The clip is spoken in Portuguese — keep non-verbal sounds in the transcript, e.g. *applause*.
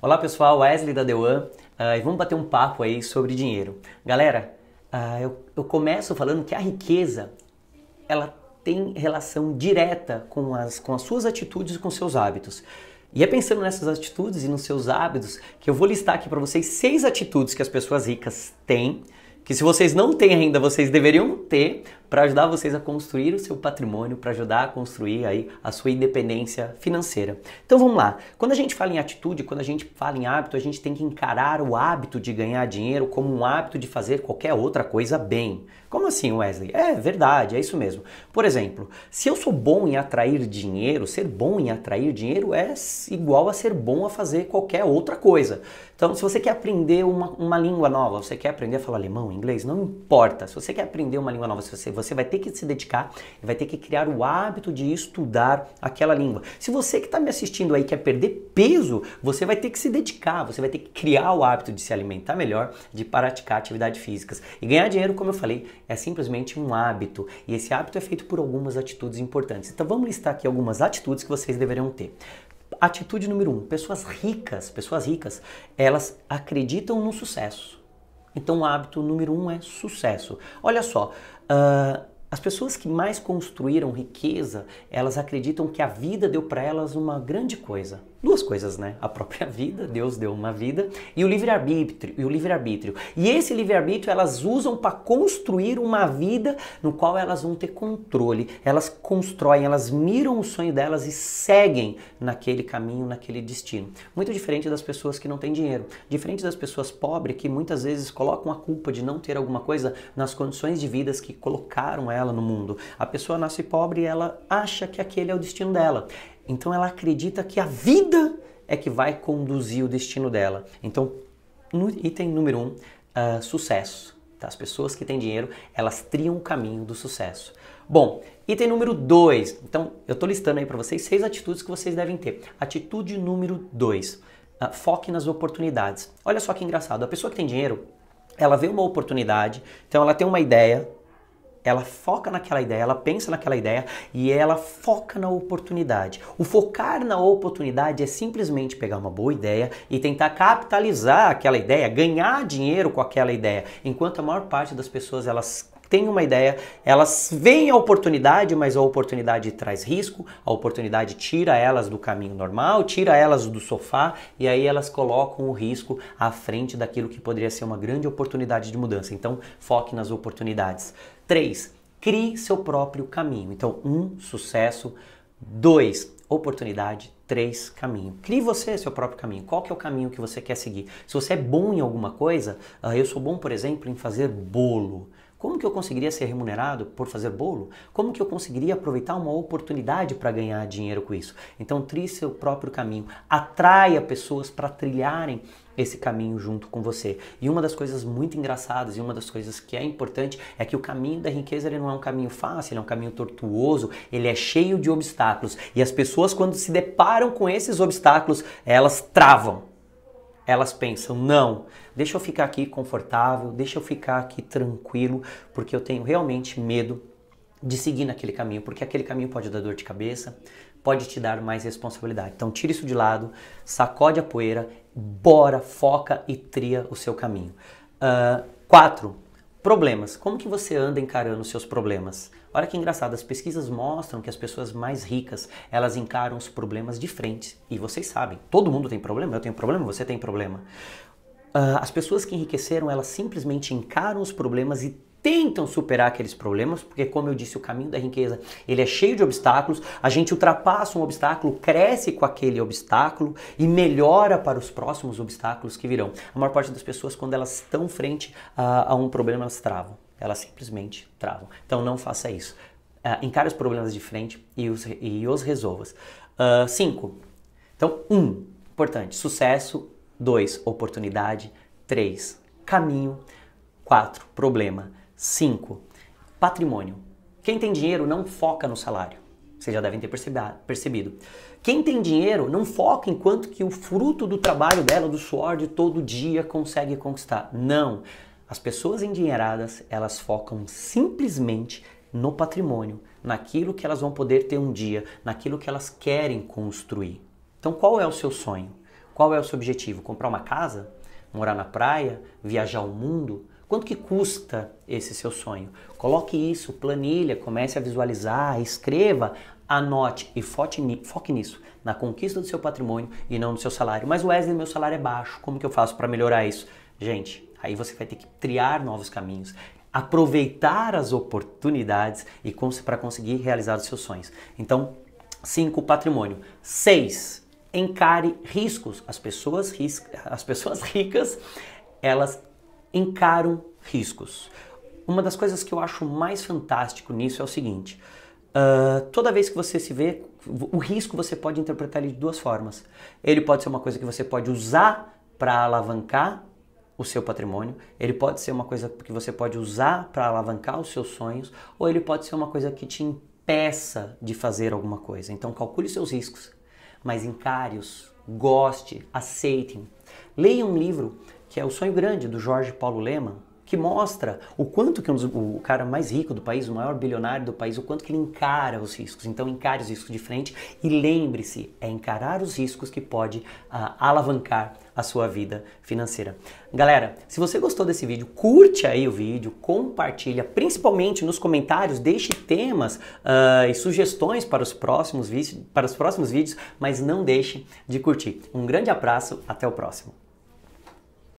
Olá pessoal, Wesley da Dewan uh, e vamos bater um papo aí sobre dinheiro. Galera, uh, eu, eu começo falando que a riqueza ela tem relação direta com as, com as suas atitudes e com seus hábitos. E é pensando nessas atitudes e nos seus hábitos que eu vou listar aqui para vocês seis atitudes que as pessoas ricas têm que se vocês não têm ainda, vocês deveriam ter para ajudar vocês a construir o seu patrimônio, para ajudar a construir aí a sua independência financeira. Então vamos lá. Quando a gente fala em atitude, quando a gente fala em hábito, a gente tem que encarar o hábito de ganhar dinheiro como um hábito de fazer qualquer outra coisa bem. Como assim, Wesley? É verdade, é isso mesmo. Por exemplo, se eu sou bom em atrair dinheiro, ser bom em atrair dinheiro é igual a ser bom a fazer qualquer outra coisa. Então, se você quer aprender uma, uma língua nova, você quer aprender a falar alemão, inglês, não importa. Se você quer aprender uma língua nova, você, você vai ter que se dedicar e vai ter que criar o hábito de estudar aquela língua. Se você que está me assistindo aí quer perder peso, você vai ter que se dedicar, você vai ter que criar o hábito de se alimentar melhor, de praticar atividades físicas. E ganhar dinheiro, como eu falei, é simplesmente um hábito. E esse hábito é feito por algumas atitudes importantes. Então vamos listar aqui algumas atitudes que vocês deveriam ter. Atitude número um: pessoas ricas, pessoas ricas, elas acreditam no sucesso então o hábito número um é sucesso. Olha só, uh, as pessoas que mais construíram riqueza, elas acreditam que a vida deu para elas uma grande coisa. Duas coisas, né? A própria *laughs* vida, Deus deu uma vida, e o livre-arbítrio, e o livre-arbítrio. E esse livre-arbítrio elas usam para construir uma vida no qual elas vão ter controle. Elas constroem, elas miram o sonho delas e seguem naquele caminho, naquele destino. Muito diferente das pessoas que não têm dinheiro, diferente das pessoas pobres que muitas vezes colocam a culpa de não ter alguma coisa nas condições de vidas que colocaram elas ela no mundo. A pessoa nasce pobre e ela acha que aquele é o destino dela. Então ela acredita que a vida é que vai conduzir o destino dela. Então, no item número um, uh, sucesso. Tá? As pessoas que têm dinheiro, elas triam o caminho do sucesso. Bom, item número dois Então, eu estou listando aí para vocês seis atitudes que vocês devem ter. Atitude número dois Uh, foque nas oportunidades. Olha só que engraçado. A pessoa que tem dinheiro, ela vê uma oportunidade, então ela tem uma ideia, ela foca naquela ideia, ela pensa naquela ideia e ela foca na oportunidade. O focar na oportunidade é simplesmente pegar uma boa ideia e tentar capitalizar aquela ideia, ganhar dinheiro com aquela ideia. Enquanto a maior parte das pessoas elas tem uma ideia, elas veem a oportunidade, mas a oportunidade traz risco, a oportunidade tira elas do caminho normal, tira elas do sofá e aí elas colocam o risco à frente daquilo que poderia ser uma grande oportunidade de mudança. Então, foque nas oportunidades. 3. Crie seu próprio caminho. Então, um sucesso, dois oportunidade, três caminho. Crie você seu próprio caminho. Qual que é o caminho que você quer seguir? Se você é bom em alguma coisa, ah, eu sou bom, por exemplo, em fazer bolo. Como que eu conseguiria ser remunerado por fazer bolo? Como que eu conseguiria aproveitar uma oportunidade para ganhar dinheiro com isso? Então, trilhe seu próprio caminho. Atraia pessoas para trilharem esse caminho junto com você. E uma das coisas muito engraçadas e uma das coisas que é importante é que o caminho da riqueza ele não é um caminho fácil, ele é um caminho tortuoso, ele é cheio de obstáculos. E as pessoas quando se deparam com esses obstáculos, elas travam elas pensam: não, deixa eu ficar aqui confortável, deixa eu ficar aqui tranquilo, porque eu tenho realmente medo de seguir naquele caminho, porque aquele caminho pode dar dor de cabeça, pode te dar mais responsabilidade. Então tira isso de lado, sacode a poeira, bora, foca e tria o seu caminho. Uh, quatro, Problemas. Como que você anda encarando os seus problemas? Olha que engraçado, as pesquisas mostram que as pessoas mais ricas, elas encaram os problemas de frente. E vocês sabem, todo mundo tem problema, eu tenho problema, você tem problema. Uh, as pessoas que enriqueceram, elas simplesmente encaram os problemas e tentam superar aqueles problemas, porque como eu disse, o caminho da riqueza, ele é cheio de obstáculos, a gente ultrapassa um obstáculo, cresce com aquele obstáculo e melhora para os próximos obstáculos que virão. A maior parte das pessoas quando elas estão frente a, a um problema, elas travam. Elas simplesmente travam. Então não faça isso. Uh, encare os problemas de frente e os, e os resolva Uh, ah, cinco. Então, um, importante, sucesso. Dois, oportunidade. Três, caminho. Quatro, problema. 5. Patrimônio. Quem tem dinheiro não foca no salário. Vocês já devem ter percebido. Quem tem dinheiro não foca em quanto que o fruto do trabalho dela, do suor de todo dia, consegue conquistar. Não. As pessoas endinheiradas, elas focam simplesmente no patrimônio, naquilo que elas vão poder ter um dia, naquilo que elas querem construir. Então, qual é o seu sonho? Qual é o seu objetivo? Comprar uma casa? Morar na praia? Viajar o mundo? Quanto que custa esse seu sonho? Coloque isso, planilha, comece a visualizar, escreva, anote e foque nisso, na conquista do seu patrimônio e não do seu salário. Mas Wesley, meu salário é baixo, como que eu faço para melhorar isso? Gente, aí você vai ter que triar novos caminhos, aproveitar as oportunidades e para conseguir realizar os seus sonhos. Então, cinco patrimônio. seis, encare riscos. As pessoas, ris as pessoas *laughs* ricas, elas encaram riscos. Uma das coisas que eu acho mais fantástico nisso é o seguinte: uh, toda vez que você se vê, o risco você pode interpretar ele de duas formas. Ele pode ser uma coisa que você pode usar para alavancar o seu patrimônio, ele pode ser uma coisa que você pode usar para alavancar os seus sonhos, ou ele pode ser uma coisa que te impeça de fazer alguma coisa. Então calcule seus riscos, mas encare-os, goste, aceitem. Leia um livro que é O Sonho Grande, do Jorge Paulo Leman, que mostra o quanto que é um dos, o cara mais rico do país, o maior bilionário do país, o quanto que ele encara os riscos. Então encare os riscos de frente e lembre-se, é encarar os riscos que pode ah, alavancar a sua vida financeira. Galera, se você gostou desse vídeo, curte aí o vídeo, compartilha, principalmente nos comentários, deixe temas uh, e sugestões para os, próximos para os próximos vídeos, mas não deixe de curtir. Um grande abraço, até o próximo.